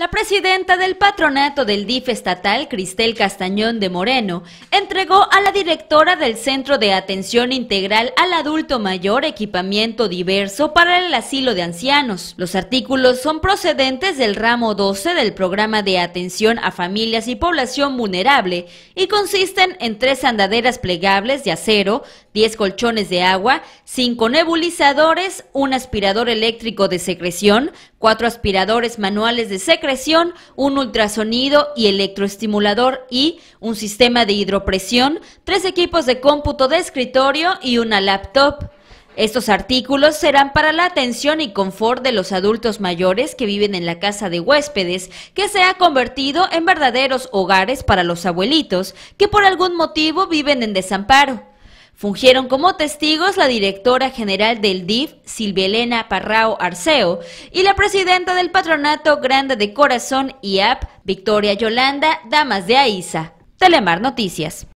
La presidenta del patronato del DIF estatal, Cristel Castañón de Moreno, entregó a la directora del Centro de Atención Integral al Adulto Mayor equipamiento diverso para el asilo de ancianos. Los artículos son procedentes del ramo 12 del programa de atención a familias y población vulnerable y consisten en tres andaderas plegables de acero 10 colchones de agua, 5 nebulizadores, un aspirador eléctrico de secreción, 4 aspiradores manuales de secreción, un ultrasonido y electroestimulador y un sistema de hidropresión, 3 equipos de cómputo de escritorio y una laptop. Estos artículos serán para la atención y confort de los adultos mayores que viven en la casa de huéspedes, que se ha convertido en verdaderos hogares para los abuelitos que por algún motivo viven en desamparo. Fungieron como testigos la directora general del DIF, Silvia Elena Parrao Arceo, y la presidenta del Patronato Grande de Corazón IAP, Victoria Yolanda Damas de Aiza. Telemar Noticias.